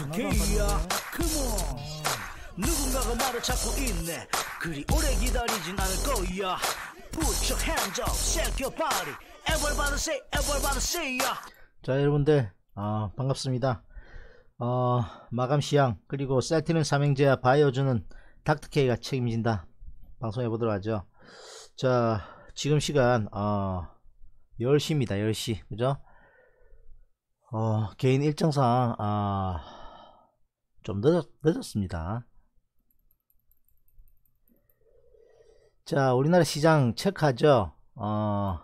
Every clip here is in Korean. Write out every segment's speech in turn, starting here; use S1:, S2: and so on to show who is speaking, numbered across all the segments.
S1: 국회야 그모 누군가가 말을 찾고 있네 그리 오래 기다리진 않을 거야 Put your hands up, shake your body Everybody say, everybody say yeah. 자 여러분들 어, 반갑습니다 어, 마감 시향 그리고 세티는 삼행제와 바이오주는 닥터케이가 책임진다 방송해 보도록 하죠 자 지금 시간 어, 10시입니다 10시 그죠 어, 개인 일정상 아좀 늦었, 늦었습니다. 자 우리나라 시장 체크하죠 어,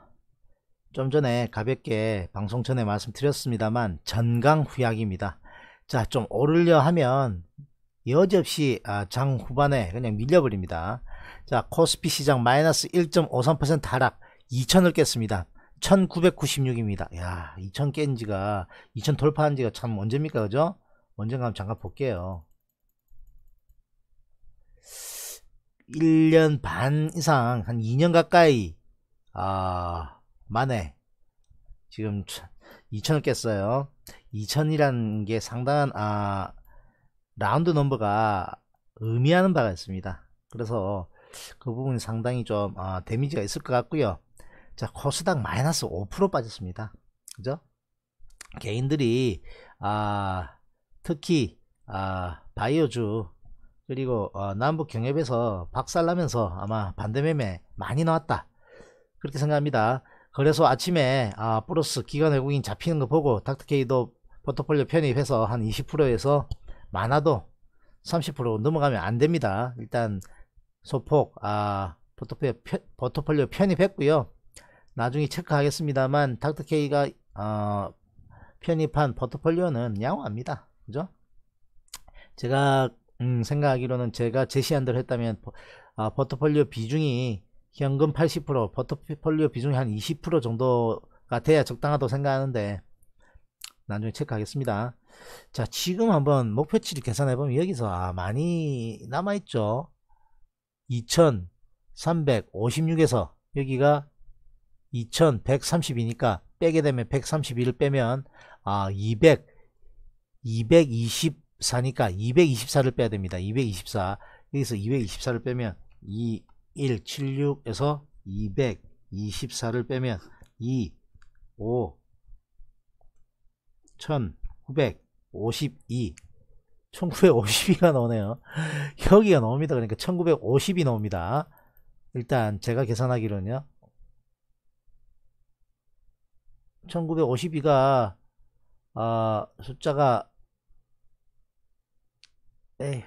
S1: 좀 전에 가볍게 방송 전에 말씀드렸습니다만 전강후약입니다 자 좀 오르려 하면 여지없이 아, 장 후반에 그냥 밀려버립니다 자 코스피 시장 마이너스 1.53% 하락 2000을 깼습니다 1996입니다 야2000 깬지가 2000 돌파한지가 참 언제입니까 그죠 언젠가 한번 잠깐 볼게요. 1년 반 이상, 한 2년 가까이, 아, 만에, 지금 2천을 깼어요. 2천이라는 게 상당한, 아, 라운드 넘버가 의미하는 바가 있습니다. 그래서 그 부분이 상당히 좀, 아, 데미지가 있을 것 같고요. 자, 코스닥 마이너스 5% 빠졌습니다. 그죠? 개인들이, 아, 특히 아, 바이오주 그리고 어, 남북 경협에서 박살나면서 아마 반대매매 많이 나왔다 그렇게 생각합니다 그래서 아침에 아, 플러스 기관 외국인 잡히는 거 보고 닥터케이도 포트폴리오 편입해서 한 20%에서 많아도 30% 넘어가면 안 됩니다 일단 소폭 아, 포트폴리오, 편, 포트폴리오 편입했고요 나중에 체크하겠습니다만 닥터케이가 어, 편입한 포트폴리오는 양호합니다 그죠? 제가 음, 생각하기로는 제가 제시한 대로 했다면 아, 포트폴리오 비중이 현금 80% 포트폴리오 비중이 한 20% 정도가 돼야 적당하다고 생각하는데 나중에 체크하겠습니다 자 지금 한번 목표치를 계산해보면 여기서 아, 많이 남아있죠 2356에서 여기가 2130이니까 빼게 되면 131을 빼면 아200 224니까 224를 빼야 됩니다. 224 여기서 224를 빼면 2, 1, 7, 6에서 224를 빼면 2, 5, 1952 1952가 나오네요. 여기가 나옵니다. 그러니까 1950이 나옵니다. 일단 제가 계산하기로는요. 1952가 아, 숫자가 에이.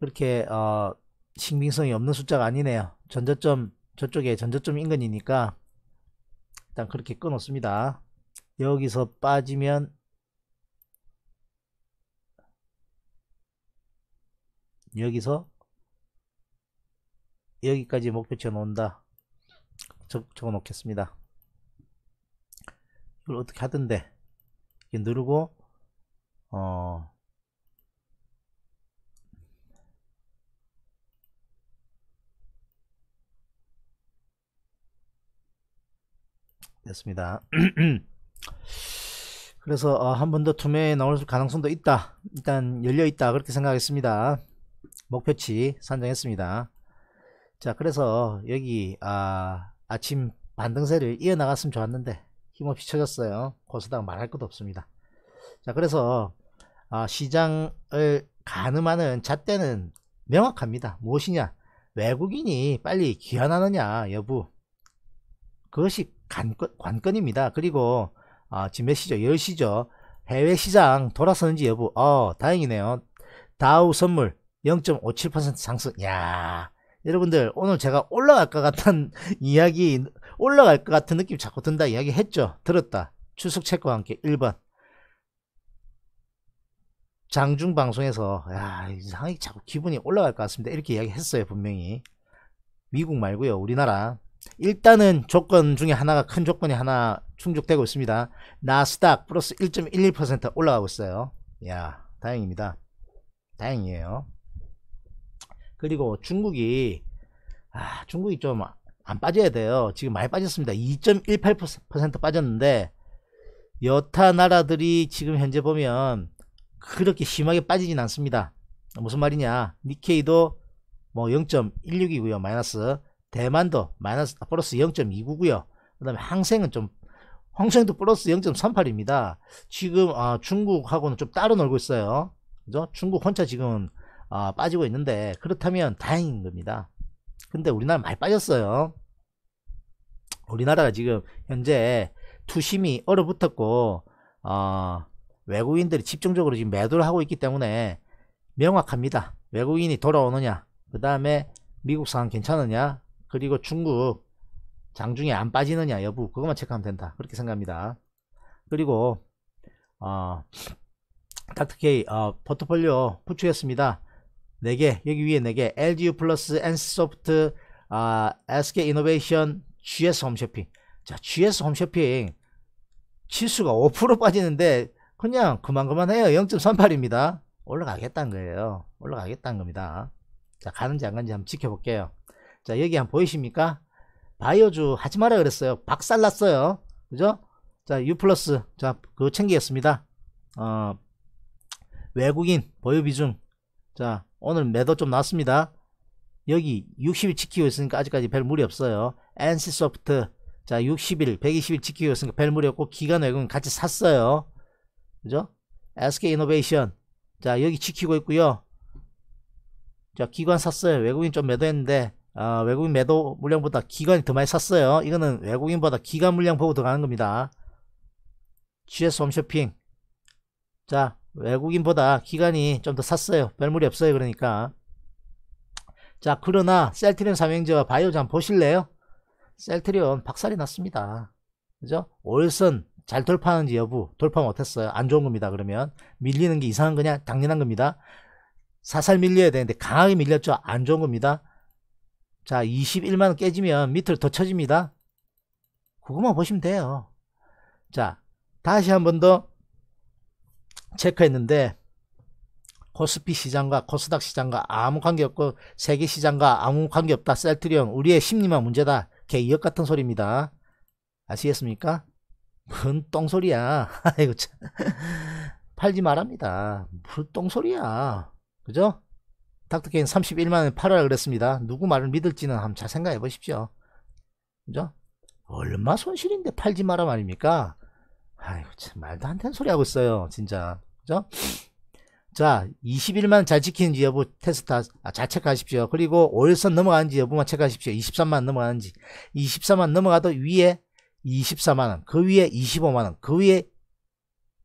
S1: 그렇게 어, 신빙성이 없는 숫자가 아니네요 전저점 저쪽에 전저점 인근이니까 일단 그렇게 끊었습니다 여기서 빠지면 여기서 여기까지 목표치 놓는다 적어 놓겠습니다 이걸 어떻게 하던데 이렇게 누르고 어, 됐습니다. 그래서 어, 한번 더 투매에 나올 가능성도 있다. 일단 열려 있다 그렇게 생각했습니다. 목표치 산정했습니다. 자 그래서 여기 아, 아침 반등세를 이어나갔으면 좋았는데 힘없이 쳐졌어요. 고스닥 말할 것도 없습니다. 자 그래서 어, 시장을 가늠하는 잣대는 명확합니다. 무엇이냐? 외국인이 빨리 귀환하느냐 여부 그것이 관건, 입니다 그리고 아, 지금 몇 시죠? 10시죠. 해외 시장 돌아서는지 여부 어 다행이네요. 다우 선물 0.57% 상승 야 여러분들 오늘 제가 올라갈 것 같은 이야기 올라갈 것 같은 느낌 자꾸 든다 이야기 했죠. 들었다. 추석 책과 함께 1번 장중 방송에서 야 이상하게 자꾸 기분이 올라갈 것 같습니다 이렇게 이야기했어요 분명히 미국 말고요 우리나라 일단은 조건 중에 하나가 큰 조건이 하나 충족되고 있습니다 나스닥 플러스 1.11% 올라가고 있어요 야 다행입니다 다행이에요 그리고 중국이 아 중국이 좀 안 빠져야 돼요 지금 많이 빠졌습니다 2.18% 빠졌는데 여타 나라들이 지금 현재 보면 그렇게 심하게 빠지진 않습니다. 무슨 말이냐. 니케이도 뭐 0.16이고요. 마이너스. 대만도 마이너스 플러스 0.29고요. 그 다음에 항생은 좀 항생도 플러스 0.38입니다. 지금 아, 중국하고는 좀 따로 놀고 있어요. 그죠? 중국 혼자 지금 아, 빠지고 있는데 그렇다면 다행인 겁니다. 근데 우리나라 많이 빠졌어요. 우리나라가 지금 현재 투심이 얼어붙었고 어, 외국인들이 집중적으로 지금 매도를 하고 있기 때문에 명확합니다. 외국인이 돌아오느냐, 그 다음에 미국 상황 괜찮으냐, 그리고 중국 장중에 안 빠지느냐 여부 그것만 체크하면 된다. 그렇게 생각합니다. 그리고 어, 닥터케이 어, 포트폴리오 부추했습니다 4개 여기 위에 4개 LGU 플러스 엔소프트 아, SK 이노베이션 GS 홈쇼핑 자 GS 홈쇼핑 치수가 5% 빠지는데 그냥 그만 그만해요. 0.38입니다. 올라가겠다는 거예요. 올라가겠다는 겁니다. 자, 가는지 안 가는지 한번 지켜볼게요. 자, 여기 한번 보이십니까? 바이오주 하지 마라 그랬어요. 박살 났어요. 그죠? 자, U 플러스. 자, 그거 챙기겠습니다. 어, 외국인 보유 비중. 자, 오늘 매도 좀 나왔습니다. 여기 60일 지키고 있으니까 아직까지 별 무리 없어요. NC소프트. 자, 60일, 120일 지키고 있으니까 별 무리 없고 기간 외국인 같이 샀어요. 그죠? SK 이노베이션. 자, 여기 지키고 있고요. 자, 기관 샀어요. 외국인 좀 매도했는데 어, 외국인 매도 물량보다 기관이 더 많이 샀어요. 이거는 외국인보다 기관 물량 보고 들어가는 겁니다. GS 홈쇼핑. 자, 외국인보다 기관이 좀 더 샀어요. 별 무리 없어요. 그러니까. 자, 그러나 셀트리온 삼행제와 바이오잠 보실래요? 셀트리온 박살이 났습니다. 그죠? 올선 잘 돌파하는지 여부 돌파 못했어요 안 좋은 겁니다 그러면 밀리는 게 이상한 거냐 당연한 겁니다 사살 밀려야 되는데 강하게 밀렸죠 안 좋은 겁니다 자 21만원 깨지면 밑으로 더 쳐집니다 그것만 보시면 돼요 자 다시 한 번 더 체크했는데 코스피 시장과 코스닥 시장과 아무 관계없고 세계 시장과 아무 관계없다 셀트리온 우리의 심리만 문제다 개이역 같은 소리입니다 아시겠습니까? 뭔 똥소리야. 아이고, 참. 팔지 말합니다. 무 똥소리야. 그죠? 닥터케인 31만원에 팔아라 그랬습니다. 누구 말을 믿을지는 한번 잘 생각해 보십시오. 그죠? 얼마 손실인데 팔지 마라 말입니까? 아이고, 참, 말도 안 되는 소리 하고 있어요. 진짜. 그죠? 자, 21만 잘 지키는지 여부 테스트, 아, 잘 체크하십시오. 그리고 5일선 넘어가는지 여부만 체크하십시오. 23만 넘어가는지. 2 3만 넘어가도 위에 24만원, 그 위에 25만원, 그 위에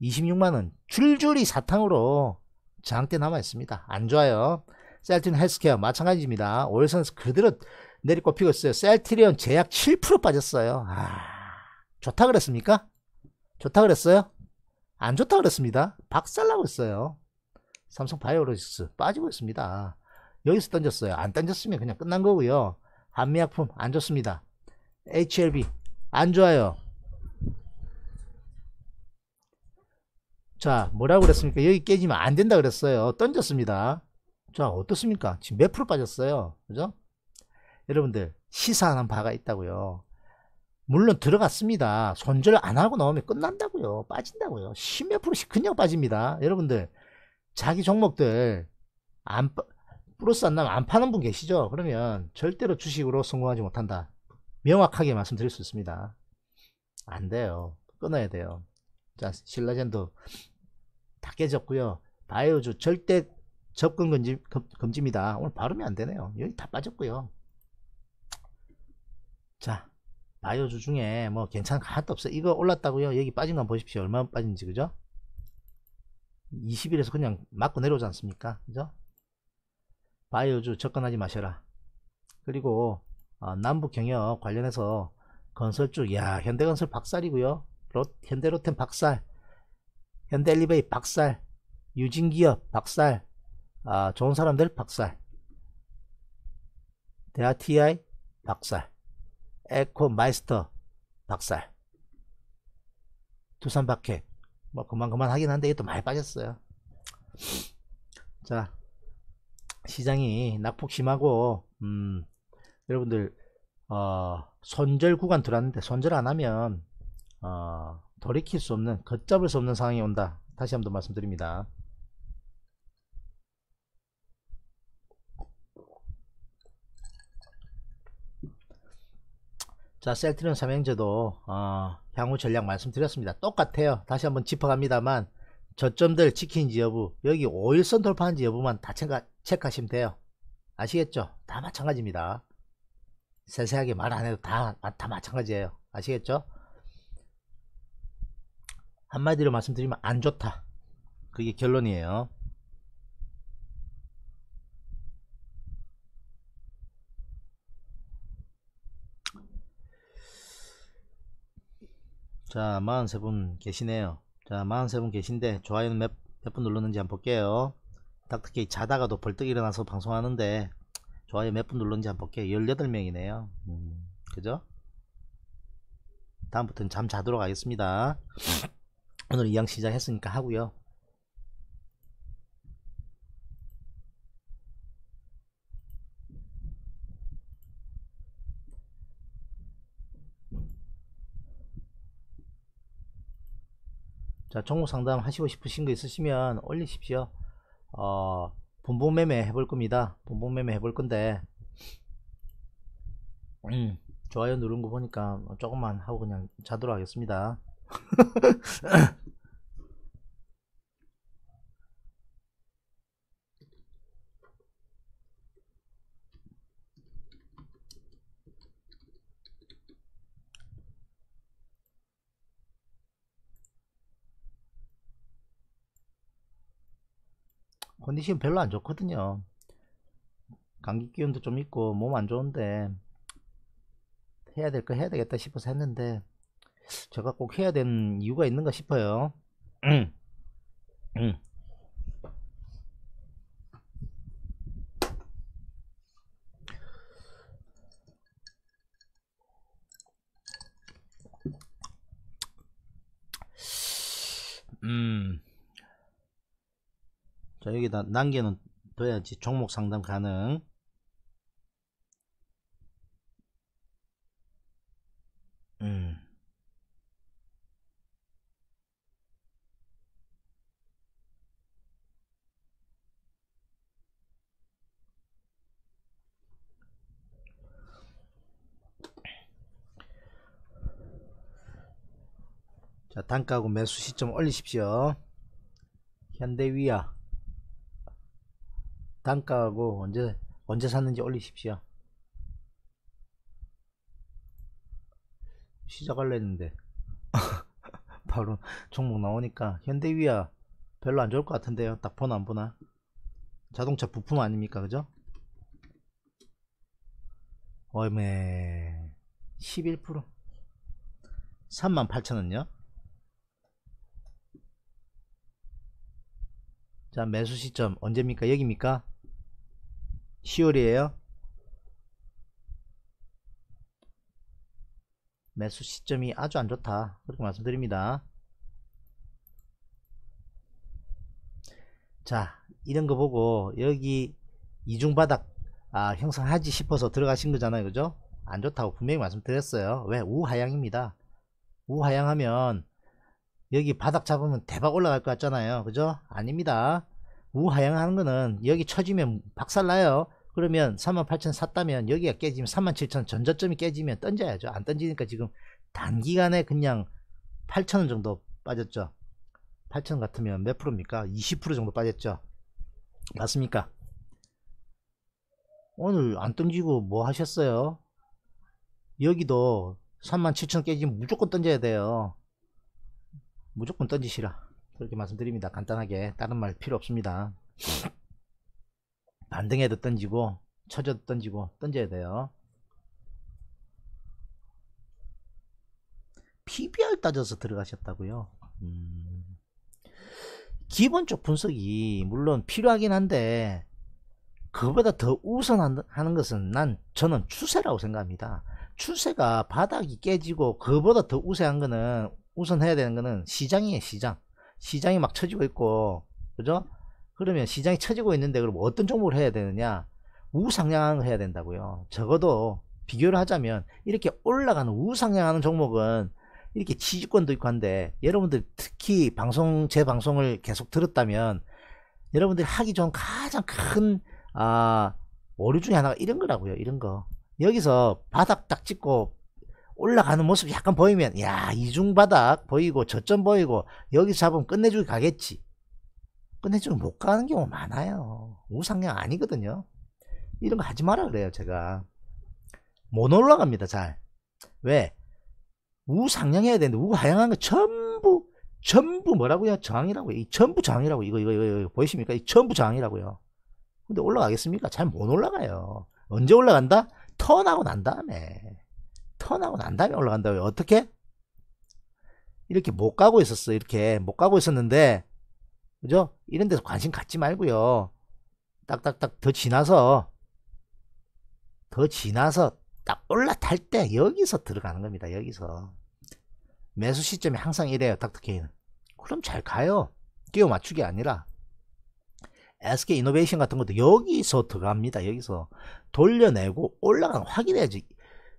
S1: 26만원, 줄줄이 사탕으로 저 장대 남아있습니다. 안 좋아요. 셀트리온 헬스케어 마찬가지입니다. 월선 그대로 내리고 피고 있어요. 셀트리온 제약 7% 빠졌어요. 아, 좋다 그랬습니까? 좋다 그랬어요? 안 좋다 그랬습니다. 박살나고 있어요. 삼성 바이오로직스 빠지고 있습니다. 여기서 던졌어요. 안 던졌으면 그냥 끝난 거고요. 한미약품 안 좋습니다. HLB 안 좋아요. 자, 뭐라고 그랬습니까? 여기 깨지면 안 된다 그랬어요. 던졌습니다. 자, 어떻습니까? 지금 몇 프로 빠졌어요? 그죠? 여러분들, 시사하는 바가 있다고요. 물론 들어갔습니다. 손절 안 하고 나오면 끝난다고요. 빠진다고요. 십몇 프로씩 그냥 빠집니다. 여러분들, 자기 종목들, 안, 플러스 안 나면 안 파는 분 계시죠? 그러면 절대로 주식으로 성공하지 못한다. 명확하게 말씀드릴 수 있습니다. 안 돼요. 끊어야 돼요. 자, 신라젠도 다 깨졌고요. 바이오주 절대 접근 금지, 검, 지입니다 오늘 발음이 안 되네요. 여기 다 빠졌고요. 자, 바이오주 중에 뭐 괜찮은 거 하나도 없어요. 이거 올랐다고요. 여기 빠진 거 보십시오. 얼마 빠진지 그죠? 20일에서 그냥 맞고 내려오지 않습니까? 그죠? 바이오주 접근하지 마셔라. 그리고 어, 남북 경협 관련해서 건설 쪽, 야 현대건설 박살이고요. 로, 현대로템 박살, 현대엘리베이 박살, 유진기업 박살, 아, 좋은 사람들 박살, 대티아이 박살, 에코마이스터 박살, 두산박해 뭐 그만 그만 하긴 한데 이게 또 많이 빠졌어요. 자 시장이 낙폭 심하고 음, 여러분들 어, 손절 구간 들어왔는데 손절 안 하면 어, 돌이킬 수 없는 걷잡을 수 없는 상황이 온다 다시 한번 말씀드립니다 자 셀트리온 삼행제도 어, 향후 전략 말씀드렸습니다 똑같아요 다시 한번 짚어갑니다만 저점들 지킨지 여부 여기 5일선 돌파한지 여부만 다 체크하시면 돼요 아시겠죠 다 마찬가지입니다 세세하게 말 안 해도 다, 다 마찬가지예요. 아시겠죠? 한마디로 말씀드리면 안 좋다. 그게 결론이에요. 자, 43분 계시네요. 자, 43분 계신데 좋아요는 몇 분 눌렀는지 한번 볼게요. 닥터케이 자다가도 벌떡 일어나서 방송하는데 좋아요 몇 분 눌렀는지 한번 볼게요 18명이네요 음, 그죠 다음부터는 잠 자도록 하겠습니다 오늘 이왕 시작했으니까 하고요 자, 정보 상담 하시고 싶으신 거 있으시면 올리십시오. 어, 본봉 매매 해볼 겁니다. 본봉 매매 해볼 건데 음, 좋아요 누른 거 보니까 조금만 하고 그냥 자도록 하겠습니다. 컨디션 별로 안 좋거든요 감기 기운도 좀 있고 몸 안 좋은데 해야 될 거 해야 되겠다 싶어서 했는데 제가 꼭 해야 되는 이유가 있는가 싶어요 음. 음. 여기다 남겨는 둬야지 종목 상담 가능 음. 자, 단가하고 매수 시점 올리십시오. 현대위아 단가하고 언제 언제 샀는지 올리십시오 시작할려 했는데 바로 종목 나오니까 현대위아 별로 안 좋을 것 같은데요 딱 보나 안 보나 자동차 부품 아닙니까 그죠 어메 11% 38,000원요 자 매수 시점 언제입니까 여기입니까 시0월이에요 매수 시점이 아주 안 좋다. 그렇게 말씀드립니다. 자, 이런 거 보고 여기 이중바닥 아, 형성하지 싶어서 들어가신 거잖아요. 그죠? 안 좋다고 분명히 말씀드렸어요. 왜? 우하향입니다. 우하향하면 여기 바닥 잡으면 대박 올라갈 것 같잖아요. 그죠? 아닙니다. 우하향하는 거는 여기 쳐지면 박살나요. 그러면 38,000 샀다면 여기가 깨지면 37,000 전저점이 깨지면 던져야죠. 안 던지니까 지금 단기간에 그냥 8,000원 정도 빠졌죠. 8,000원 같으면 몇 프로입니까? 20% 정도 빠졌죠. 맞습니까? 오늘 안 던지고 뭐 하셨어요? 여기도 37,000 깨지면 무조건 던져야 돼요. 무조건 던지시라. 그렇게 말씀드립니다. 간단하게 다른 말 필요 없습니다. 반등해도 던지고 쳐져도 던지고 던져야 돼요. PBR 따져서 들어가셨다고요. 음... 기본적 분석이 물론 필요하긴 한데 그보다 더 우선하는 것은 난 저는 추세라고 생각합니다. 추세가 바닥이 깨지고 그보다 더 우세한 거는 우선해야 되는 거는 시장이에요 시장 시장이 막 처지고 있고 그죠? 그러면 시장이 처지고 있는데 그럼 어떤 종목을 해야 되느냐? 우상향을 해야 된다고요. 적어도 비교를 하자면 이렇게 올라가는 우상향하는 종목은 이렇게 지지권도 있고 한데 여러분들 특히 방송 제 방송을 계속 들었다면 여러분들이 하기 좋은 가장 큰 아, 오류 중에 하나가 이런 거라고요. 이런 거. 여기서 바닥 딱 찍고 올라가는 모습이 약간 보이면 야 이중바닥 보이고 저점 보이고 여기 잡으면 끝내주기 가겠지 끝내주기 못 가는 경우 많아요 우상향 아니거든요 이런 거 하지 마라 그래요 제가 못 올라갑니다 잘 왜? 우상향해야 되는데 우하향한 거 전부 전부 뭐라고요? 저항이라고요 이 전부 저항이라고 이거 이거 이거, 이거 보이십니까? 이 전부 저항이라고요 근데 올라가겠습니까? 잘 못 올라가요 언제 올라간다? 턴하고 난 다음에 턴하고 난 다음에 올라간다고요. 어떻게? 이렇게 못 가고 있었어. 이렇게 못 가고 있었는데 그죠? 이런 데서 관심 갖지 말고요. 딱딱딱 더 지나서 더 지나서 딱 올라탈 때 여기서 들어가는 겁니다. 여기서 매수 시점이 항상 이래요. 닥터케이는 그럼 잘 가요. 뛰어 맞추기 아니라 SK 이노베이션 같은 것도 여기서 들어갑니다. 여기서 돌려내고 올라간 가 확인해야지.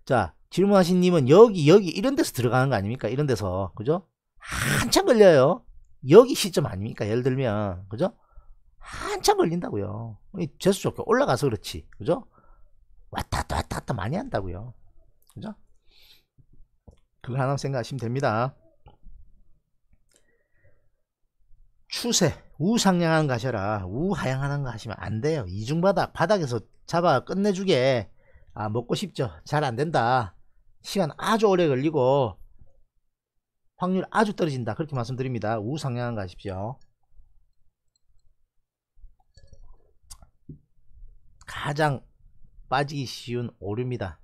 S1: 자 질문하신 님은 여기 여기 이런 데서 들어가는 거 아닙니까? 이런 데서 그죠? 한참 걸려요. 여기 시점 아닙니까? 예를 들면 그죠? 한참 걸린다고요. 재수 좋게 올라가서 그렇지 그죠? 왔다 갔다 왔다 갔다 많이 한다고요. 그죠? 그거 하나 생각하시면 됩니다. 추세 우상향하는 거 하셔라 우하향하는 거 하시면 안 돼요 이중바닥 바닥에서 잡아 끝내주게 아 먹고 싶죠 잘 안 된다 시간 아주 오래 걸리고 확률 아주 떨어진다 그렇게 말씀드립니다 우상향 가십시오 가장 빠지기 쉬운 오류입니다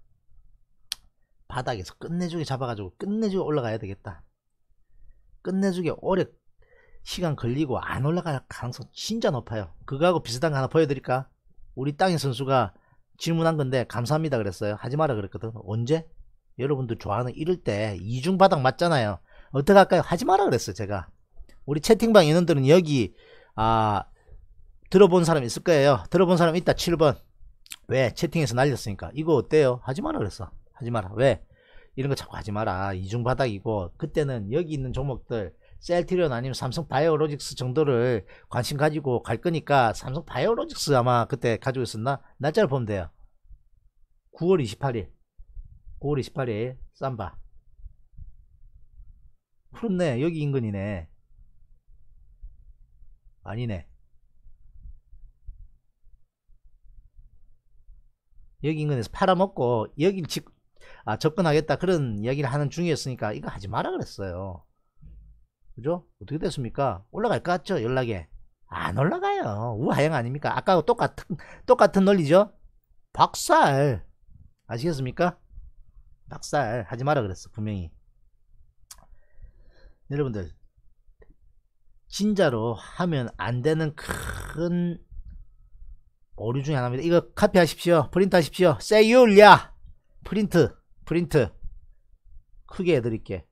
S1: 바닥에서 끝내주게 잡아가지고 끝내주게 올라가야 되겠다 끝내주게 오래 시간 걸리고 안 올라갈 가능성 진짜 높아요 그거하고 비슷한 거 하나 보여드릴까 우리 땅의 선수가 질문한 건데 감사합니다 그랬어요 하지 마라 그랬거든 언제 여러분들 좋아하는 이럴 때 이중바닥 맞잖아요 어떻게 할까요 하지 마라 그랬어요 제가 우리 채팅방 인원들은 여기 아 들어본 사람 있을 거예요 들어본 사람 있다 7번 왜 채팅에서 날렸으니까 이거 어때요 하지 마라 그랬어 하지 마라 왜 이런 거 자꾸 하지 마라 이중바닥이고 그때는 여기 있는 종목들 셀트리온 아니면 삼성 바이오로직스 정도를 관심 가지고 갈 거니까 삼성 바이오로직스 아마 그때 가지고 있었나? 날짜를 보면 돼요. 9월 28일. 9월 28일 쌈바 푸른네 여기 인근이네 아니네 여기 인근에서 팔아먹고 여길 집, 아, 접근하겠다 그런 이야기를 하는 중이었으니까 이거 하지 마라 그랬어요 그죠? 어떻게 됐습니까? 올라갈 것 같죠? 연락에 안 올라가요 우하향 아닙니까? 아까하고 똑같은 똑같은 논리죠? 박살 아시겠습니까? 낙살 하지 마라 그랬어 분명히 여러분들 진짜로 하면 안 되는 큰 오류 중에 하나입니다 이거 카피하십시오 프린트 하십시오 세율야 프린트 프린트 크게 해드릴게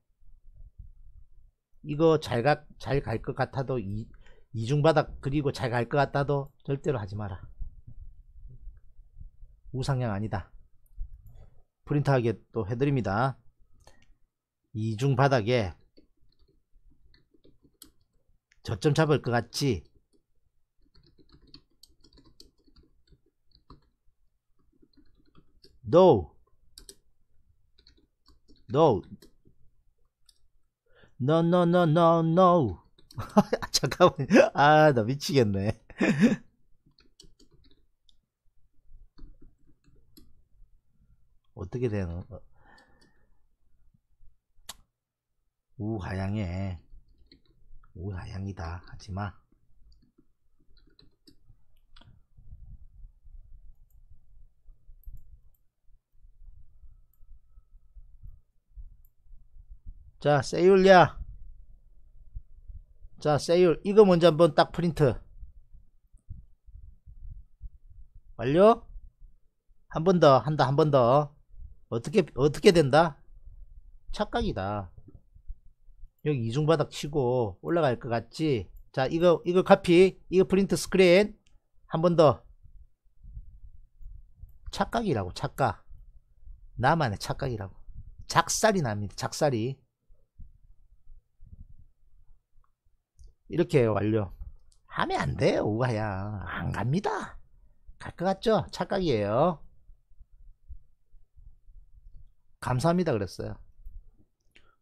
S1: 이거 잘 갈 것 같아도 이, 이중바닥 그리고 잘 갈 것 같아도 절대로 하지 마라 우상향 아니다 프린트하게 또 해드립니다. 이중 바닥에 저점 잡을 것 같지? No. No. No, no, no, no, no. 잠깐만. 아, 나 미치겠네. 어떻게 되는 어, 우하향에 우하양이다 하지마 자 세율야 이자 세율 이거 먼저 한번 딱 프린트 완료 한 번 더 한다 한 번더 어떻게 어떻게 된다? 착각이다. 여기 이중바닥 치고 올라갈 것 같지? 자 이거 이거 카피 이거 프린트 스크린 한 번 더 착각이라고 착각 나만의 착각이라고 작살이 납니다 작살이 이렇게 완료 하면 안 돼요 우아야 안 갑니다 갈 것 같죠 착각이에요 감사합니다 그랬어요.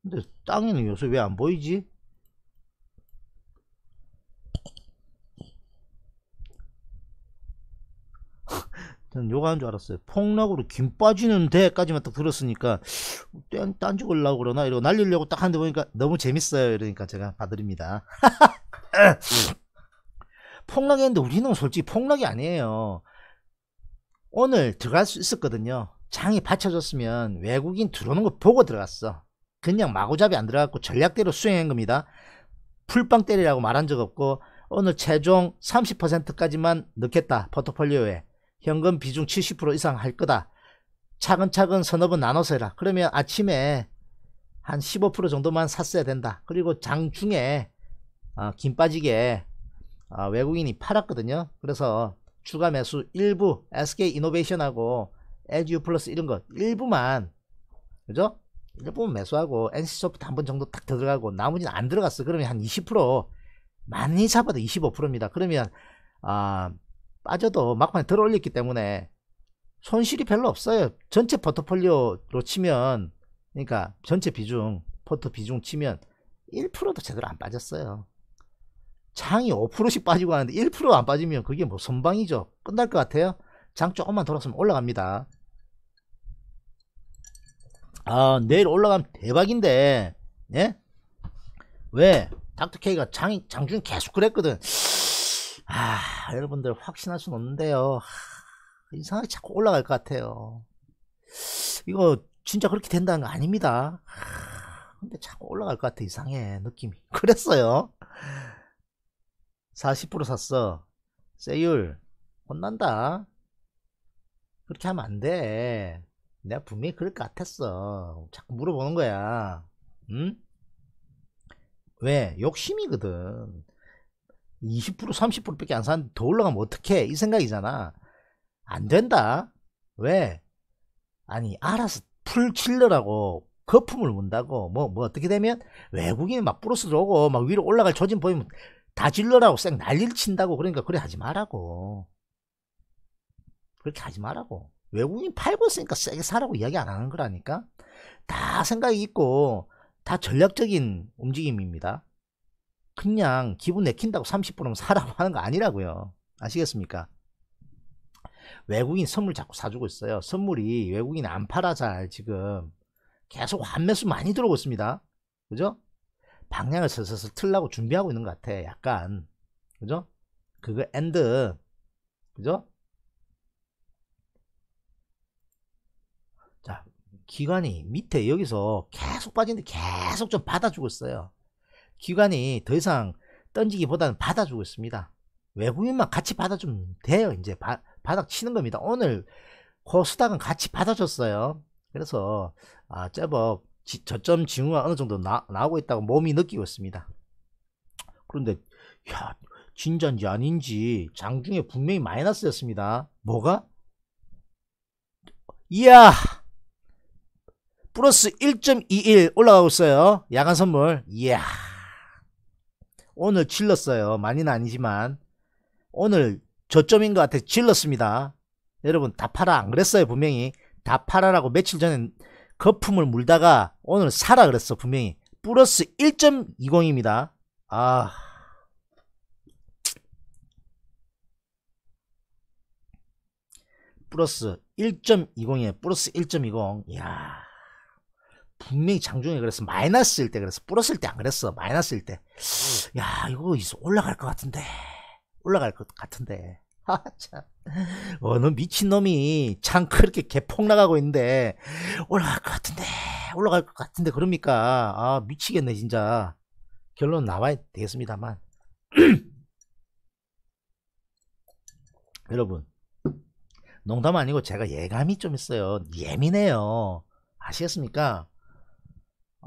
S1: 근데 땅에는 요새 왜 안 보이지? 저는 요거 는줄 알았어요. 폭락으로 김 빠지는 데까지만 딱 들었으니까 딴, 딴 죽으려고 그러나 이러고 날리려고 딱 하는데 보니까 너무 재밌어요. 이러니까 제가 봐드립니다. 폭락했는데 우리는 솔직히 폭락이 아니에요. 오늘 들어갈 수 있었거든요. 장이 받쳐줬으면 외국인 들어오는 거 보고 들어갔어. 그냥 마구잡이 안 들어갔고 전략대로 수행한 겁니다. 풀빵 때리라고 말한 적 없고 오늘 최종 30%까지만 넣겠다. 포트폴리오에 현금 비중 70% 이상 할 거다. 차근차근 서너 번 나눠서 해라. 그러면 아침에 한 15% 정도만 샀어야 된다. 그리고 장중에 어, 김 빠지게 어, 외국인이 팔았거든요. 그래서 추가 매수 일부 SK 이노베이션하고 LGU 플러스 이런 거 일부만 그죠? 일부분 매수하고 NC소프트 한번 정도 딱 들어가고 나머지는 안 들어갔어 그러면 한 20% 많이 잡아도 25%입니다 그러면 아 빠져도 막판에 들어올렸기 때문에 손실이 별로 없어요 전체 포트폴리오로 치면 그러니까 전체 비중 포트 비중 치면 1%도 제대로 안 빠졌어요 장이 5%씩 빠지고 하는데 1%안 빠지면 그게 뭐 선방이죠 끝날 것 같아요 장 조금만 돌았으면 올라갑니다 아 내일 올라가면 대박인데 예? 왜? 닥터케이가 장, 장중 계속 그랬거든 아 여러분들 확신할 순 없는데요 아, 이상하게 자꾸 올라갈 것 같아요 이거 진짜 그렇게 된다는 거 아닙니다 아, 근데 자꾸 올라갈 것 같아 이상해 느낌이 그랬어요 40% 샀어 세율 혼난다 그렇게 하면 안돼 내가 분명히 그럴 것 같았어. 자꾸 물어보는 거야. 응? 왜? 욕심이거든. 20% 30% 밖에 안 사는데 더 올라가면 어떡해? 이 생각이잖아. 안 된다. 왜? 아니, 알아서 풀 칠러라고 거품을 문다고 뭐, 뭐 어떻게 되면 외국인이 막 플러스 들어오고 막 위로 올라갈 조짐 보이면 다 질러라고 쌩 난리를 친다고 그러니까 그래 하지 말라고 그렇게 하지 말라고 외국인 팔고 있으니까 세게 사라고 이야기 안 하는 거라니까 다 생각이 있고 다 전략적인 움직임입니다 그냥 기분 내킨다고 30%면 사라고 하는 거 아니라고요 아시겠습니까 외국인 선물 자꾸 사주고 있어요 선물이 외국인 안 팔아 잘 지금 계속 환매수 많이 들어오고 있습니다 그죠 방향을 슬슬 틀라고 준비하고 있는 것 같아 약간 그죠 그거 엔드 그죠 기관이 밑에 여기서 계속 빠지는데 계속 좀 받아주고 있어요. 기관이 더 이상 던지기보다는 받아주고 있습니다. 외국인만 같이 받아주면 돼요. 이제 바, 바닥 치는 겁니다. 오늘 코스닥은 그 같이 받아줬어요. 그래서 아, 제법 지, 저점 징후가 어느 정도 나, 나오고 있다고 몸이 느끼고 있습니다. 그런데 야 진짠지 아닌지 장중에 분명히 마이너스였습니다. 뭐가? 이야 플러스 1.21 올라가고 있어요. 야간 선물. 이야. 오늘 질렀어요. 많이는 아니지만. 오늘 저점인 것 같아 질렀습니다. 여러분 다 팔아 안 그랬어요 분명히 다 팔아라고 며칠 전에 거품을 물다가 오늘 사라 그랬어 분명히 플러스 1.20입니다 아 플러스 1 2 0에요 플러스 1.20 이야 분명히 장중에 그래서 마이너스일 때 그래서 플러스일 때안 그랬어 마이너스일 때야 음. 이거 올라갈 것 같은데 올라갈 것 같은데 하참 아, 어느 미친놈이 참 그렇게 개폭 나가고 있는데 올라갈 것 같은데 올라갈 것 같은데 그럽니까 아 미치겠네 진짜 결론 나와야 되겠습니다만 여러분 농담 아니고 제가 예감이 좀 있어요 예민해요 아시겠습니까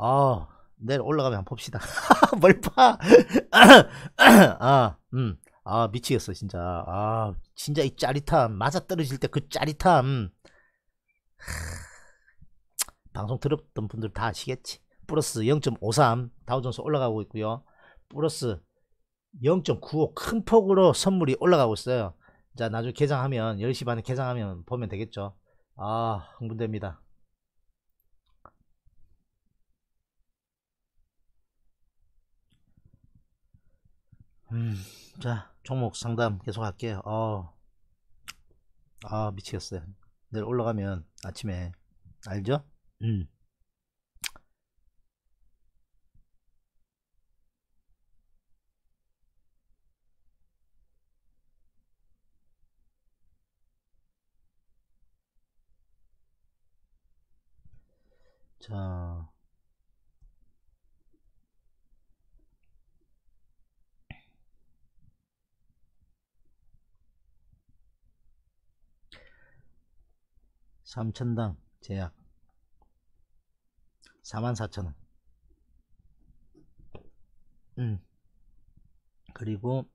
S1: 아, 내일 올라가면 봅시다. 뭘 봐? 아, 음. 아, 미치겠어, 진짜. 아, 진짜 이 짜릿함. 맞아 떨어질 때 그 짜릿함. 방송 들었던 분들 다 아시겠지? 플러스 0.53 다우존스 올라가고 있고요. 플러스 0.95 큰 폭으로 선물이 올라가고 있어요. 자, 나중에 개장하면 10시 반에 개장하면 보면 되겠죠. 아, 흥분됩니다. 음, 자 종목 상담 계속 할게요 어, 아 미치겠어요 내일 올라가면 아침에 알죠? 음. 자 3천당 제약 44,000원 음. 그리고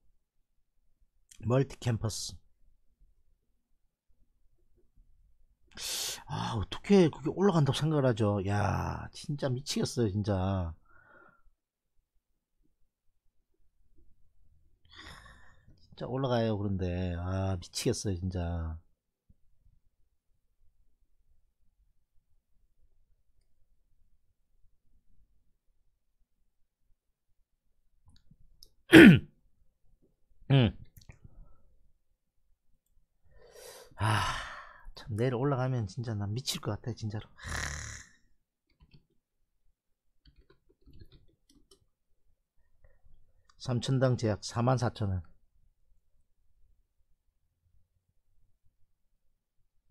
S1: 멀티 캠퍼스 아 어떻게 그게 올라간다고 생각을 하죠 야 진짜 미치겠어요 진짜 진짜 올라가요 그런데 아 미치겠어요 진짜 음. 아, 참 내일 올라가면 진짜 난 미칠 것 같아, 진짜로. 3천당 제약 44,000원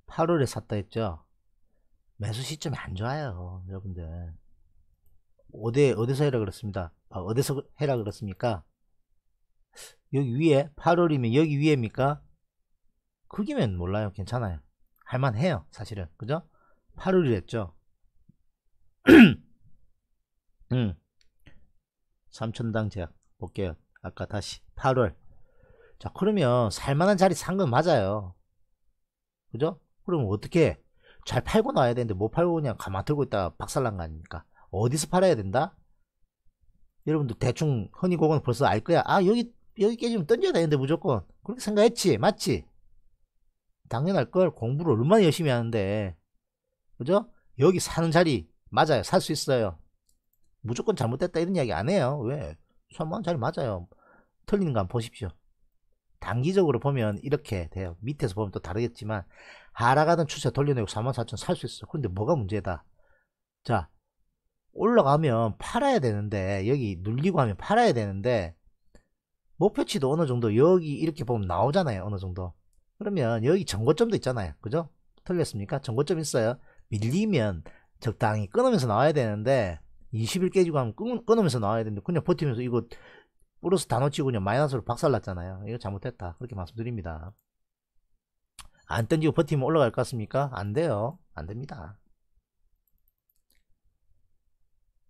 S1: 8월에 샀다 했죠 매수 시점이 안 좋아요 여러분들 어디, 어디서 해라 그랬습니다 아, 어, 어디서 해라 그랬습니까 여기 위에 8월이면 여기 위에입니까? 크기면 몰라요. 괜찮아요. 할만해요. 사실은. 그죠? 8월이랬죠. 음. 삼천당 제약 볼게요. 아까 다시 8월. 자 그러면 살만한 자리 산 건 맞아요. 그죠? 그러면 어떻게 잘 팔고 나와야 되는데 못 팔고 그냥 가만 들고 있다가 박살난 거 아닙니까? 어디서 팔아야 된다? 여러분들 대충 흔히 고건 벌써 알 거야. 아 여기 여기 깨지면 던져야 되는데 무조건 그렇게 생각했지 맞지 당연할 걸 공부를 얼마나 열심히 하는데 그죠 여기 사는 자리 맞아요 살 수 있어요 무조건 잘못됐다 이런 이야기 안 해요 왜수학만원 자리 맞아요 틀리는 거 한번 보십시오 단기적으로 보면 이렇게 돼요 밑에서 보면 또 다르겠지만 하락하던 추세 돌려내고 3만 4 0살 수 있어 근데 뭐가 문제다 자 올라가면 팔아야 되는데 여기 눌리고 하면 팔아야 되는데 목표치도 어느 정도 여기 이렇게 보면 나오잖아요 어느 정도 그러면 여기 정고점도 있잖아요 그죠 틀렸습니까 정고점 있어요 밀리면 적당히 끊으면서 나와야 되는데 20일 깨지고 하면 끊, 끊으면서 나와야 되는데 그냥 버티면서 이거 플러스 다 놓치고 그냥 마이너스로 박살났잖아요 이거 잘못했다 그렇게 말씀드립니다 안 던지고 버티면 올라갈 것 같습니까 안 돼요 안 됩니다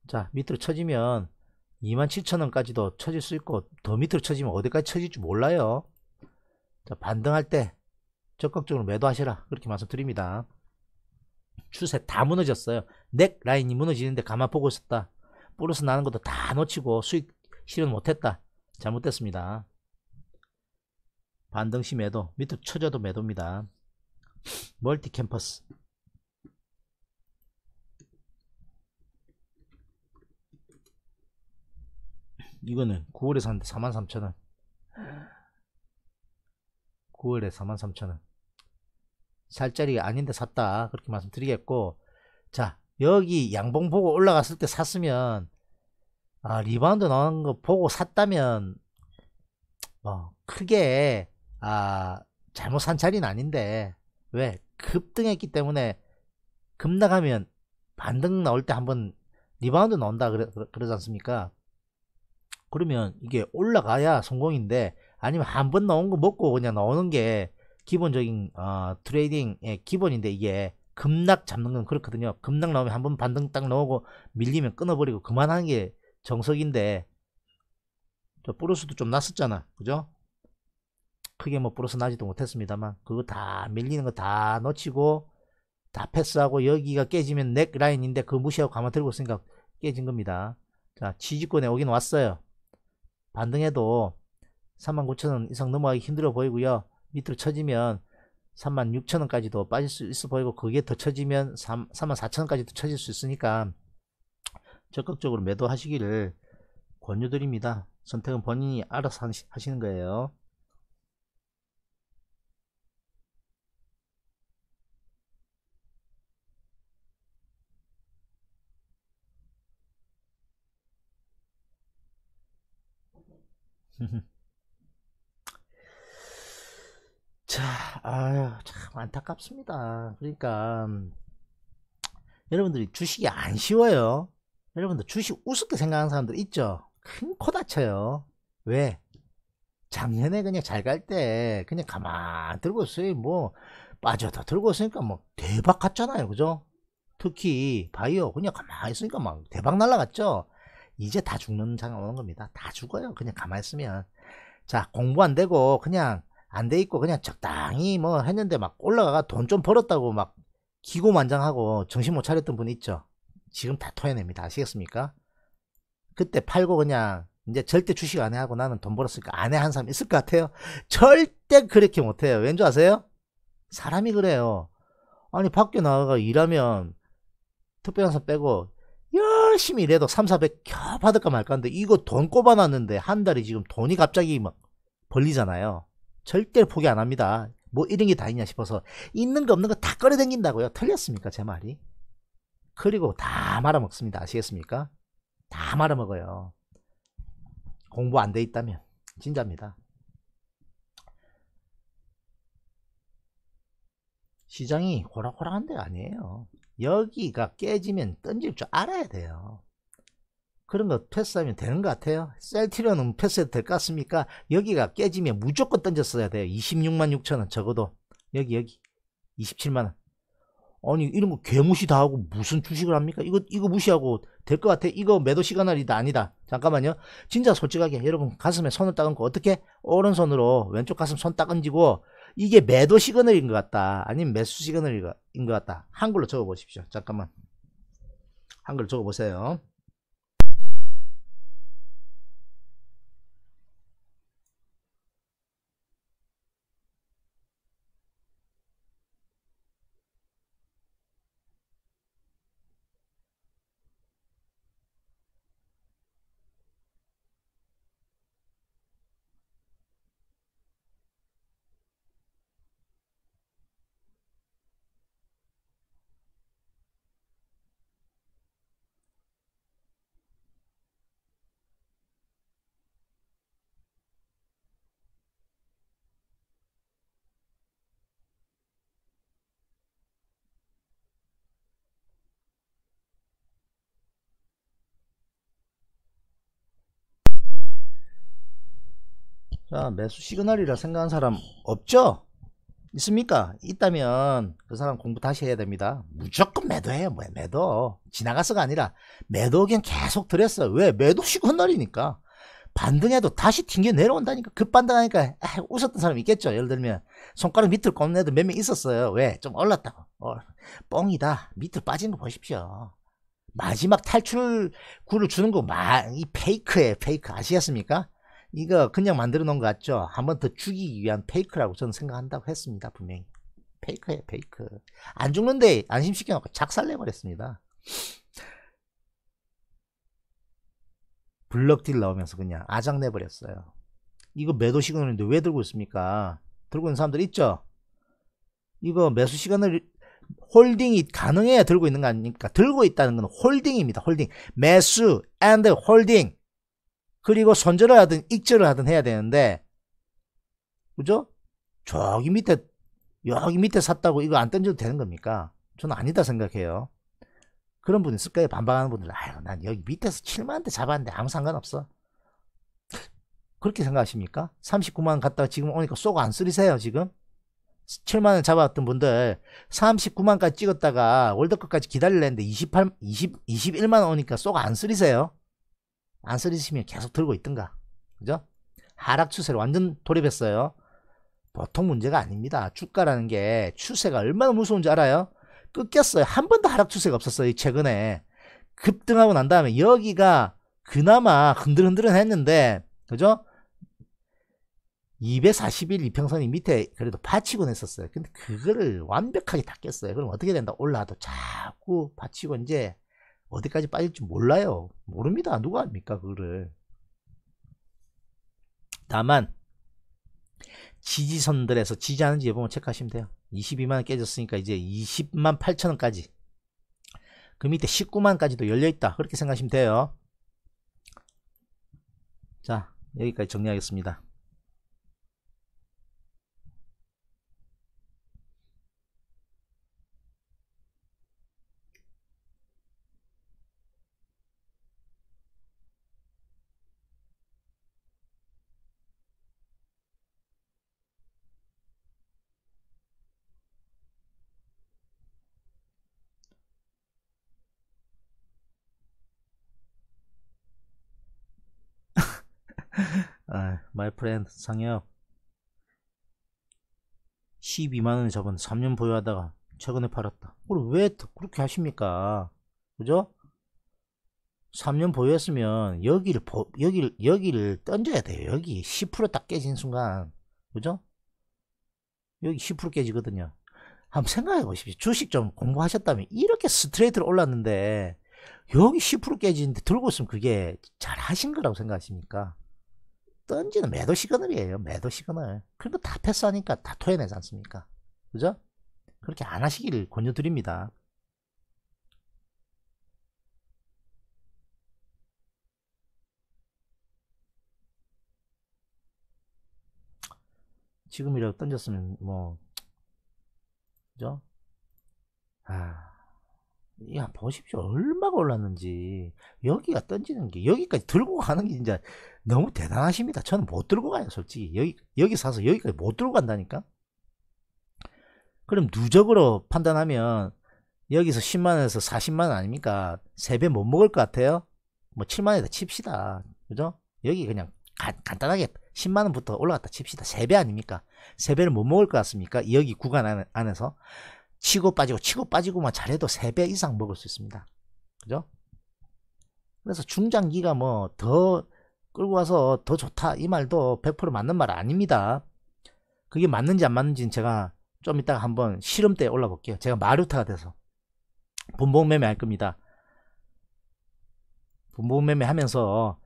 S1: 자 밑으로 쳐지면 27,000원까지도 쳐질 수 있고 더 밑으로 쳐지면 어디까지 쳐질지 몰라요 자, 반등할 때 적극적으로 매도하시라 그렇게 말씀드립니다 추세 다 무너졌어요 넥라인이 무너지는데 가만 보고 있었다 플러스 나는 것도 다 놓치고 수익 실현 못했다 잘못됐습니다 반등시 매도 밑으로 쳐져도 매도입니다 멀티 캠퍼스 이거는 9월에 샀는데 43,000원 9월에 43,000원 살짜리 가 아닌데 샀다 그렇게 말씀드리겠고 자 여기 양봉 보고 올라갔을 때 샀으면 아 리바운드 나오는 거 보고 샀다면 뭐 크게 아 잘못 산 자리는 아닌데 왜 급등했기 때문에 급락하면 반등 나올 때 한번 리바운드 나온다 그러, 그러지 않습니까 그러면 이게 올라가야 성공인데 아니면 한 번 나온 거 먹고 그냥 나오는 게 기본적인 어, 트레이딩의 기본인데 이게 급락 잡는 건 그렇거든요. 급락 나오면 한 번 반등 딱 나오고 밀리면 끊어버리고 그만하는 게 정석인데 저 플러스도 좀 났었잖아. 그죠? 크게 뭐 플러스 나지도 못했습니다만 그거 다 밀리는 거 다 놓치고 다 패스하고 여기가 깨지면 넥라인인데 그 무시하고 가만 들고 있으니까 깨진 겁니다. 자, 지지권에 오긴 왔어요. 반등해도 39,000원 이상 넘어가기 힘들어 보이고요. 밑으로 쳐지면 36,000원까지도 빠질 수 있어 보이고 그게 더 쳐지면 34,000원까지도 쳐질 수 있으니까 적극적으로 매도하시기를 권유드립니다. 선택은 본인이 알아서 하시는 거예요. 자, 아유, 참 안타깝습니다. 그러니까 음, 여러분들이 주식이 안 쉬워요. 여러분들 주식 우습게 생각하는 사람들 있죠? 큰코 다쳐요. 왜? 작년에 그냥 잘 갈 때 그냥 가만 들고 있어요. 뭐 빠져도 들고 있으니까 뭐 대박 갔잖아요. 그죠? 특히 바이오 그냥 가만히 있으니까 막 대박 날라갔죠? 이제 다 죽는 장면 오는 겁니다. 다 죽어요. 그냥 가만히 있으면. 자, 공부 안 되고 그냥 안 돼 있고 그냥 적당히 뭐 했는데 막 올라가가 돈 좀 벌었다고 막 기고만장하고 정신 못 차렸던 분 있죠. 지금 다 토해냅니다. 아시겠습니까? 그때 팔고 그냥 이제 절대 주식 안 해 하고 나는 돈 벌었으니까 안 해 한 사람 있을 것 같아요. 절대 그렇게 못 해요. 왠지 아세요? 사람이 그래요. 아니 밖에 나가가 일하면 특별한 사 빼고 열심히 일해도 3, 400 겨 받을까 말까하는데 이거 돈 꼽아놨는데 한 달이 지금 돈이 갑자기 막 벌리잖아요. 절대 포기 안 합니다. 뭐 이런 게 다 있냐 싶어서 있는 거 없는 거 다 꺼내댕긴다고요. 틀렸습니까 제 말이? 그리고 다 말아먹습니다. 아시겠습니까? 다 말아먹어요. 공부 안 돼 있다면 진짜입니다. 시장이 호락호락한 데 아니에요. 여기가 깨지면 던질 줄 알아야 돼요. 그런 거 패스하면 되는 것 같아요. 셀트리온은 패스해도 될 것 같습니까? 여기가 깨지면 무조건 던졌어야 돼요. 26만 6천원 적어도 여기 여기 27만원 아니 이런 거괴무시다 하고 무슨 주식을 합니까? 이거 이거 무시하고 될 것 같아. 이거 매도 시간알이다 아니다. 잠깐만요. 진짜 솔직하게 여러분 가슴에 손을 따은 거 어떻게? 오른손으로 왼쪽 가슴 손 따끔지고 이게 매도 시그널인 것 같다. 아니면 매수 시그널인 것 같다. 한글로 적어보십시오. 잠깐만. 한글 로 적어보세요. 자, 아, 매수 시그널이라 생각한 사람 없죠? 있습니까? 있다면 그 사람 공부 다시 해야 됩니다. 무조건 매도해요. 뭐 매도. 지나가서가 아니라 매도 의견 계속 들였어 왜? 매도 시그널이니까. 반등해도 다시 튕겨 내려온다니까 급반등하니까 아, 웃었던 사람 있겠죠 예를 들면 손가락 밑을 꼽는 애도 몇 명 있었어요 왜 좀 올랐다고 어, 뻥이다 밑으로 빠진거 보십시오 마지막 탈출구를 주는 거 마, 이 페이크에 페이크 아시겠습니까 이거 그냥 만들어 놓은 것 같죠? 한 번 더 죽이기 위한 페이크라고 저는 생각한다고 했습니다. 분명히. 페이크예요, 페이크. 안 죽는데 안심시켜놓고 작살내버렸습니다. 블럭딜 나오면서 그냥 아작내버렸어요. 이거 매도 시그널인데 왜 들고 있습니까? 들고 있는 사람들 있죠? 이거 매수 시간을 홀딩이 가능해야 들고 있는 거 아닙니까? 들고 있다는 건 홀딩입니다. 홀딩. 매수 and 홀딩. 그리고 손절을 하든 익절을 하든 해야 되는데 그죠? 저기 밑에 여기 밑에 샀다고 이거 안 던져도 되는 겁니까? 저는 아니다 생각해요. 그런 분 있을까요? 반박하는 분들 아유 난 여기 밑에서 7만원대 잡았는데 아무 상관없어. 그렇게 생각하십니까? 39만원 갔다가 지금 오니까 쏘고 안 쓰리세요 지금? 7만원 잡았던 분들 39만까지 원 찍었다가 월드컵까지 기다리려는데 28, 20, 21만원 오니까 쏘고 안 쓰리세요? 안 쓰리시면 계속 들고 있던가. 그죠? 하락 추세를 완전 돌입했어요. 보통 문제가 아닙니다. 주가라는 게 추세가 얼마나 무서운지 알아요? 끊겼어요. 한 번도 하락 추세가 없었어요. 최근에. 급등하고 난 다음에 여기가 그나마 흔들흔들은 했는데, 그죠? 241 이평선이 밑에 그래도 받치곤 했었어요. 근데 그거를 완벽하게 닦였어요 그럼 어떻게 된다? 올라와도 자꾸 받치고 이제 어디까지 빠질지 몰라요. 모릅니다. 누가 압니까 그거를. 다만 지지선들에서 지지하는지 여부만 체크하시면 돼요. 22만원 깨졌으니까 이제 20만 8천원까지 그 밑에 19만까지도 원 열려있다. 그렇게 생각하시면 돼요. 자 여기까지 정리하겠습니다. 마이 프렌드 상엽 12만원에 잡은 3년 보유하다가 최근에 팔았다 그걸 왜 그렇게 하십니까 그죠? 3년 보유했으면 여기를 보, 여기를 여기를 던져야 돼요 여기 10%딱 깨진 순간 그죠? 여기 10% 깨지거든요 한번 생각해 보십시오 주식 좀 공부하셨다면 이렇게 스트레이트로 올랐는데 여기 10% 깨지는데 들고 있으면 그게 잘 하신 거라고 생각하십니까? 던지는 매도 시그널이에요. 매도 시그널. 그리고까다 패스하니까 다 토해내지 않습니까? 그죠? 그렇게 안 하시길 권유드립니다. 지금이라도 던졌으면 뭐 그죠? 아야 보십시오 얼마가 올랐는지 여기가 던지는 게 여기까지 들고 가는 게 진짜 너무 대단하십니다 저는 못 들고 가요 솔직히 여기 여기 사서 여기까지 못 들고 간다니까 그럼 누적으로 판단하면 여기서 10만원에서 40만원 아닙니까 3배 못 먹을 것 같아요 뭐 7만원에다 칩시다 그죠 여기 그냥 가, 간단하게 10만원부터 올라갔다 칩시다 3배 아닙니까 3배를 못 먹을 것 같습니까 여기 구간 안에서 치고 빠지고 치고 빠지고만 잘해도 3배 이상 먹을 수 있습니다. 그죠? 그래서 중장기가 뭐 더 끌고 와서 더 좋다 이 말도 100% 맞는 말 아닙니다. 그게 맞는지 안 맞는지는 제가 좀 이따가 한번 실험 때 올라 볼게요. 제가 마루타가 돼서 분봉 매매 할 겁니다. 분봉 매매 하면서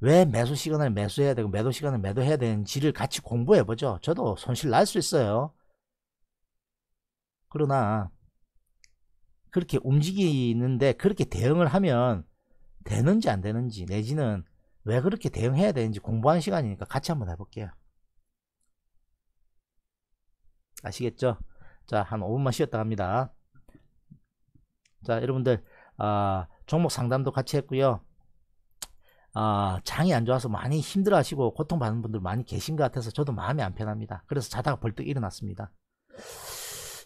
S1: 왜 매수 시간을 매수해야 되고 매도 시간을 매도해야 되는지를 같이 공부해 보죠. 저도 손실 날 수 있어요. 그러나 그렇게 움직이는데 그렇게 대응을 하면 되는지 안 되는지 내지는 왜 그렇게 대응해야 되는지 공부하는 시간이니까 같이 한번 해볼게요. 아시겠죠? 자, 한 5분만 쉬었다 갑니다. 자, 여러분들 아, 종목 상담도 같이 했고요. 아, 장이 안 좋아서 많이 힘들어 하시고 고통받는 분들 많이 계신 것 같아서 저도 마음이 안 편합니다. 그래서 자다가 벌떡 일어났습니다.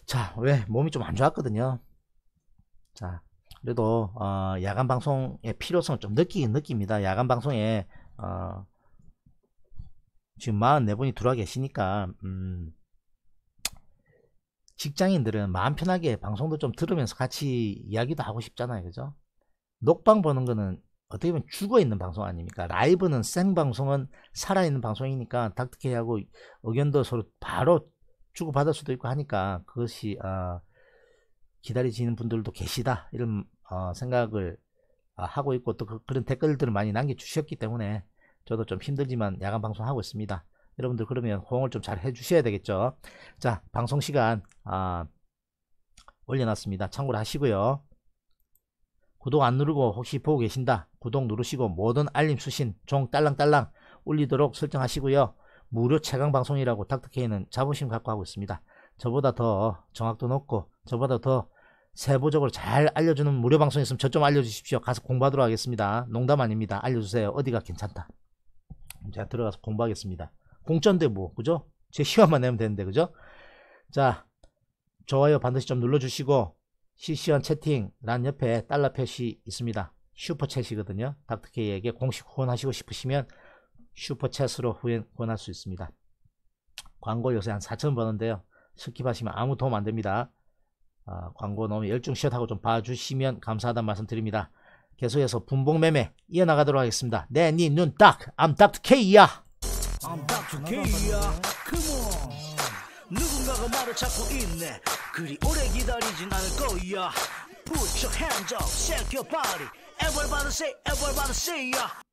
S1: 자, 왜 몸이 좀 안 좋았거든요. 자, 그래도 어, 야간 방송의 필요성을 좀 느끼긴 느낍니다. 야간 방송에 어, 지금 44분이 들어와 계시니까 음, 직장인들은 마음 편하게 방송도 좀 들으면서 같이 이야기도 하고 싶잖아요. 그죠? 녹방 보는 거는 어떻게 보면 죽어있는 방송 아닙니까? 라이브는 생방송은 살아있는 방송이니까 닥터케이하고 의견도 서로 바로 주고받을 수도 있고 하니까 그것이 어, 기다리시는 분들도 계시다 이런 어, 생각을 어, 하고 있고 또 그, 런 댓글들을 많이 남겨주셨기 때문에 저도 좀 힘들지만 야간 방송하고 있습니다 여러분들 그러면 호응을 좀 잘 해주셔야 되겠죠 자 방송 시간 아, 올려놨습니다 참고를 하시고요 구독 안 누르고 혹시 보고 계신다 구독 누르시고 모든 알림 수신 종 딸랑딸랑 올리도록 설정하시고요 무료 최강 방송이라고 닥터케이는 자부심 갖고 하고 있습니다. 저보다 더 정확도 높고 저보다 더 세부적으로 잘 알려주는 무료 방송 있으면 저 좀 알려주십시오. 가서 공부하도록 하겠습니다. 농담 아닙니다. 알려주세요. 어디가 괜찮다. 제가 들어가서 공부하겠습니다. 공짜인데 뭐 그죠? 제 시간만 내면 되는데 그죠? 자 좋아요 반드시 좀 눌러주시고 실시간 채팅란 옆에 달러 표시 있습니다. 슈퍼챗이거든요. 닥터케이에게 공식 후원하시고 싶으시면 슈퍼챗으로 후원, 후원할 수 있습니다. 광고 요새 한 4천 버는데요. 스킵하시면 아무 도움 안 됩니다. 아, 광고 너무 열중시하고 좀 봐주시면 감사하다 말씀 드립니다. 계속해서 분봉매매 이어나가도록 하겠습니다. 내 니눈 네 딱! 암 닥트 K야! 암 닥트 K야! 컴온! 누군가가 말을 찾고 있네 그리 오래 기다리진 않을 거야 Put your hands up, shake your body Everybody say, everybody say ya